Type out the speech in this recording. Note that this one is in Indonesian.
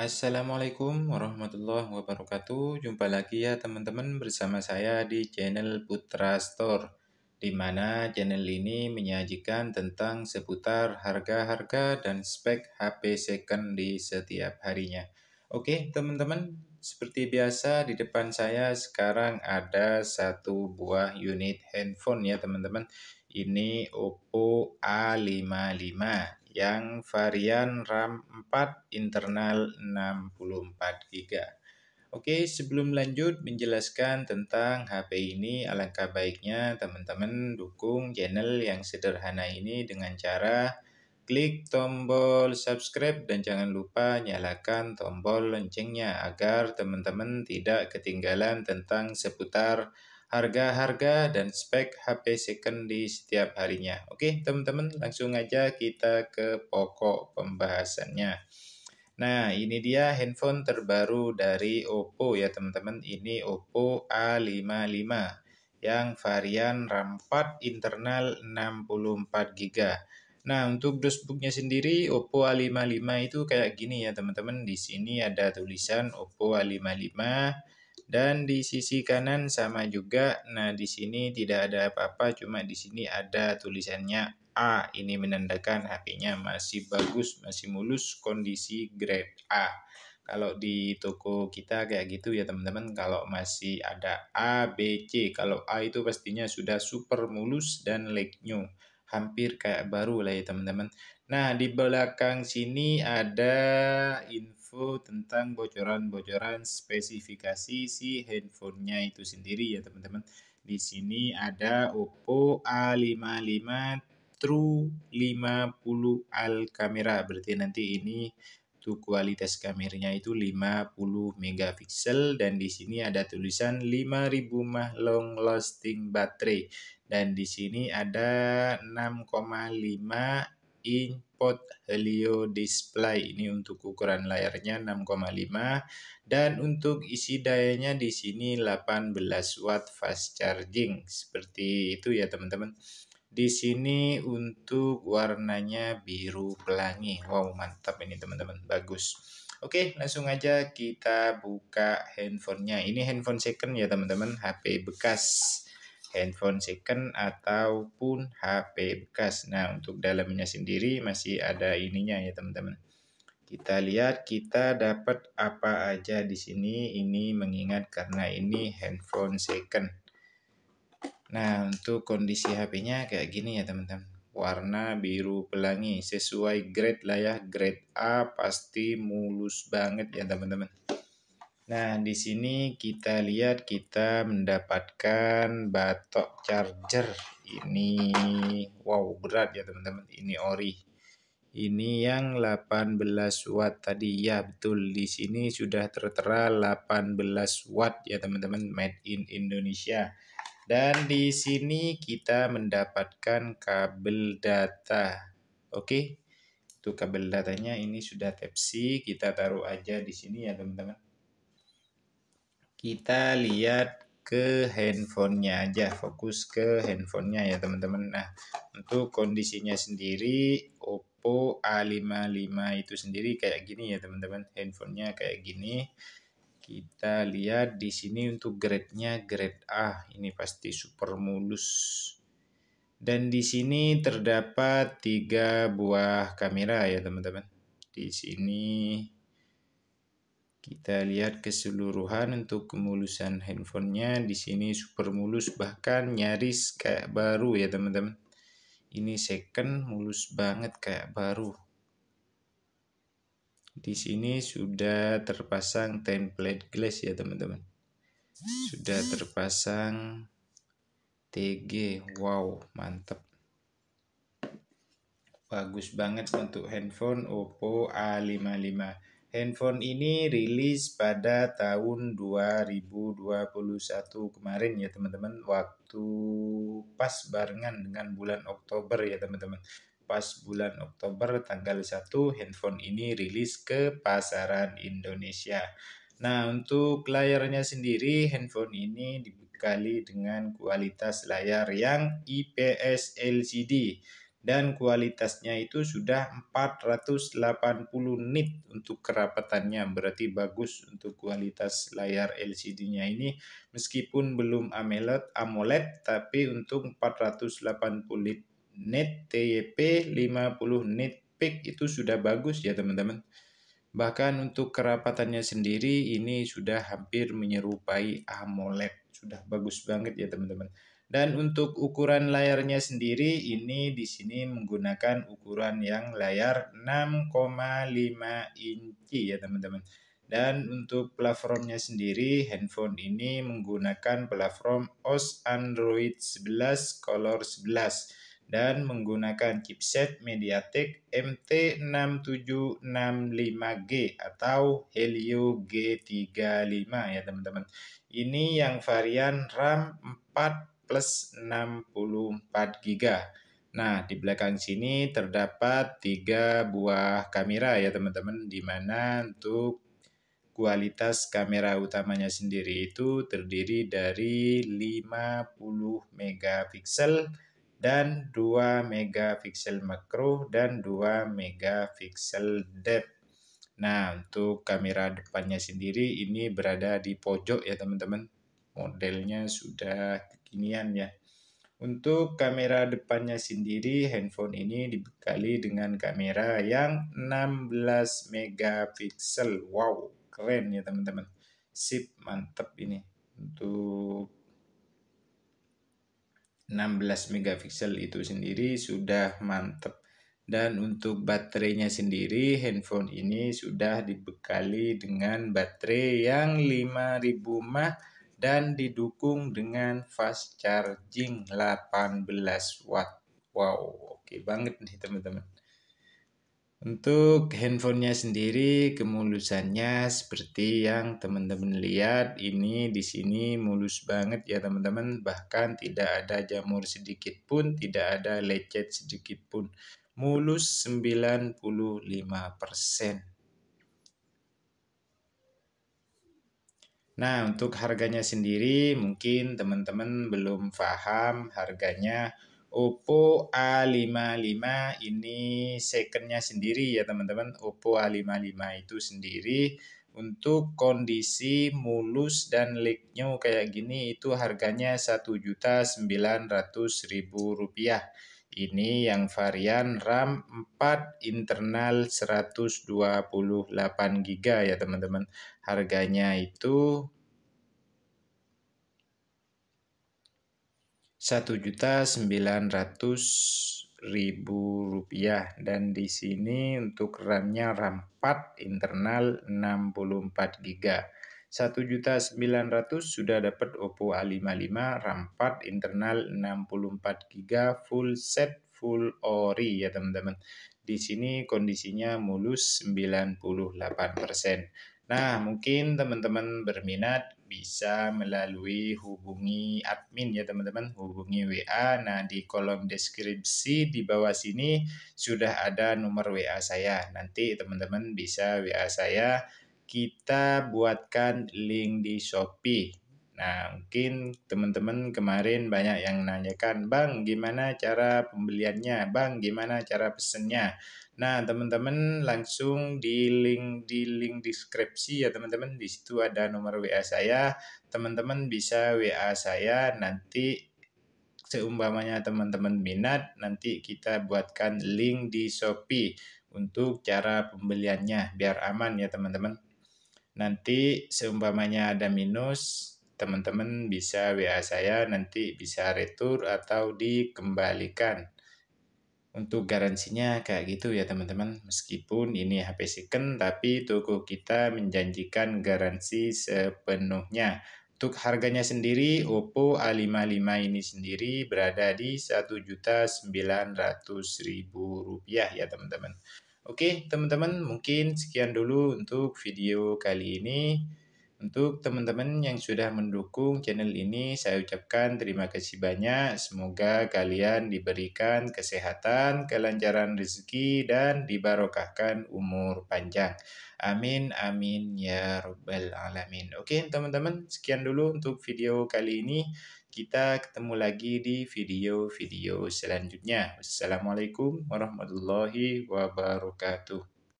Assalamualaikum warahmatullahi wabarakatuh. Jumpa lagi ya teman-teman bersama saya di channel Putra Store. Dimana channel ini menyajikan tentang seputar harga-harga dan spek HP second di setiap harinya. Oke, teman-teman, seperti biasa di depan saya sekarang ada satu buah unit handphone ya, teman-teman. Ini Oppo A55 yang varian RAM 4 internal 64 GB. Oke, sebelum lanjut menjelaskan tentang HP ini, alangkah baiknya teman-teman dukung channel yang sederhana ini dengan cara klik tombol subscribe dan jangan lupa nyalakan tombol loncengnya agar teman-teman tidak ketinggalan tentang seputar harga-harga, dan spek HP second di setiap harinya. Oke, teman-teman, langsung aja kita ke pokok pembahasannya. Nah, ini dia handphone terbaru dari Oppo ya, teman-teman. Ini Oppo A55 yang varian RAM 4 internal 64GB. Nah, untuk dosbooknya sendiri Oppo A55 itu kayak gini ya, teman-teman. Di sini ada tulisan Oppo A55 dan di sisi kanan sama juga. Nah, di sini tidak ada apa-apa, cuma di sini ada tulisannya A. Ini menandakan HP-nya masih bagus, masih mulus, kondisi grade A. Kalau di toko kita kayak gitu ya teman-teman, kalau masih ada A, B, C. Kalau A itu pastinya sudah super mulus dan like new. Hampir kayak baru lah ya teman-teman. Nah, di belakang sini ada info info tentang bocoran-bocoran spesifikasi si handphonenya itu sendiri ya teman-teman. Di sini ada Oppo A55 True 50 Al kamera. Berarti nanti ini tuh kualitas kameranya itu 50 megapiksel dan di sini ada tulisan 5000 mah long lasting battery dan di sini ada 6,5 Import Helio Display. Ini untuk ukuran layarnya 6,5 dan untuk isi dayanya di sini 18 watt fast charging. Seperti itu ya teman-teman. Di sini untuk warnanya biru pelangi. Wow, mantap ini teman-teman. Bagus. Oke, langsung aja kita buka handphonenya. Ini handphone second ya teman-teman, HP bekas handphone second ataupun HP bekas. Nah, untuk dalamnya sendiri masih ada ininya ya, teman-teman. Kita lihat kita dapat apa aja di sini. Ini mengingat karena ini handphone second. Nah, untuk kondisi HP-nya kayak gini ya, teman-teman. Warna biru pelangi sesuai grade lah ya. Grade A pasti mulus banget ya, teman-teman. Nah, di sini kita lihat kita mendapatkan batok charger. Ini wow, berat ya teman-teman. Ini ori. Ini yang 18 watt tadi. Ya, betul. Di sini sudah tertera 18 watt ya teman-teman. Made in Indonesia. Dan di sini kita mendapatkan kabel data. Oke. Itu kabel datanya ini sudah tepsi, Kita taruh aja di sini ya teman-teman kita lihat ke handphonenya aja fokus ke handphonenya ya teman-teman nah untuk kondisinya sendiri Oppo A55 itu sendiri kayak gini ya teman-teman handphonenya kayak gini kita lihat di sini untuk grade-nya grade A ini pasti super mulus dan di sini terdapat tiga buah kamera ya teman-teman di sini kita lihat keseluruhan untuk kemulusan handphonenya di sini super mulus bahkan nyaris kayak baru ya teman-teman ini second mulus banget kayak baru di sini sudah terpasang template glass ya teman-teman sudah terpasang TG wow mantap bagus banget untuk handphone Oppo A55 handphone ini rilis pada tahun 2021 kemarin ya teman-teman waktu pas barengan dengan bulan Oktober ya teman-teman pas bulan Oktober tanggal 1 handphone ini rilis ke pasaran Indonesia Nah untuk layarnya sendiri handphone ini dibekali dengan kualitas layar yang IPS LCD dan kualitasnya itu sudah 480 nit untuk kerapatannya berarti bagus untuk kualitas layar LCD-nya ini meskipun belum AMOLED AMOLED tapi untuk 480 nit TYP 50 nit peak itu sudah bagus ya teman-teman bahkan untuk kerapatannya sendiri ini sudah hampir menyerupai AMOLED sudah bagus banget ya teman-teman dan untuk ukuran layarnya sendiri ini di sini menggunakan ukuran yang layar 6,5 inci ya teman-teman. Dan untuk platformnya sendiri handphone ini menggunakan platform OS Android 11 Color 11 dan menggunakan chipset Mediatek MT6765G atau Helio G35 ya teman-teman. Ini yang varian RAM 4 plus 64 GB. Nah, di belakang sini terdapat tiga buah kamera ya teman-teman, di mana untuk kualitas kamera utamanya sendiri itu terdiri dari 50 megapiksel dan 2 megapiksel makro dan 2 megapiksel depth. Nah, untuk kamera depannya sendiri ini berada di pojok ya teman-teman. Modelnya sudah kekinian ya. Untuk kamera depannya sendiri, handphone ini dibekali dengan kamera yang 16 megapiksel. Wow, keren ya teman-teman. Sip, mantep ini. Untuk 16 megapiksel itu sendiri sudah mantep. Dan untuk baterainya sendiri, handphone ini sudah dibekali dengan baterai yang 5000 mAh dan didukung dengan fast charging 18 watt. Wow, oke okay banget nih teman-teman. Untuk handphonenya sendiri kemulusannya seperti yang teman-teman lihat ini di sini mulus banget ya teman-teman bahkan tidak ada jamur sedikit pun tidak ada lecet sedikit pun mulus 95% Nah, untuk harganya sendiri mungkin teman-teman belum paham harganya Oppo A55 ini secondnya sendiri ya teman-teman. Oppo A55 itu sendiri untuk kondisi mulus dan leaknya kayak gini itu harganya Rp1.900.000. Ini yang varian RAM 4 internal 128GB ya teman-teman. Harganya itu 1.900.000 rupiah dan di sini untuk RAM-nya RAM 4 internal 64 GB. 1.900 sudah dapat Oppo A55 RAM 4 internal 64GB full set full ori ya teman-teman. Di sini kondisinya mulus 98%. Nah, mungkin teman-teman berminat bisa melalui hubungi admin ya teman-teman, hubungi WA. Nah, di kolom deskripsi di bawah sini sudah ada nomor WA saya. Nanti teman-teman bisa WA saya kita buatkan link di Shopee. Nah, mungkin teman-teman kemarin banyak yang nanyakan, Bang, gimana cara pembeliannya? Bang, gimana cara pesennya? Nah, teman-teman langsung di link di link deskripsi ya teman-teman. Di situ ada nomor WA saya. Teman-teman bisa WA saya nanti seumpamanya teman-teman minat nanti kita buatkan link di Shopee untuk cara pembeliannya biar aman ya teman-teman. Nanti seumpamanya ada minus, teman-teman bisa WA saya nanti bisa retur atau dikembalikan. Untuk garansinya kayak gitu ya teman-teman. Meskipun ini HP second tapi toko kita menjanjikan garansi sepenuhnya. Untuk harganya sendiri, Oppo A55 ini sendiri berada di Rp1.900.000 ya teman-teman. Oke, teman-teman, mungkin sekian dulu untuk video kali ini. Untuk teman-teman yang sudah mendukung channel ini, saya ucapkan terima kasih banyak. Semoga kalian diberikan kesehatan, kelancaran rezeki, dan dibarokahkan umur panjang. Amin, amin, ya Rabbal Alamin. Oke, teman-teman, sekian dulu untuk video kali ini. Kita ketemu lagi di video-video selanjutnya. Wassalamualaikum warahmatullahi wabarakatuh.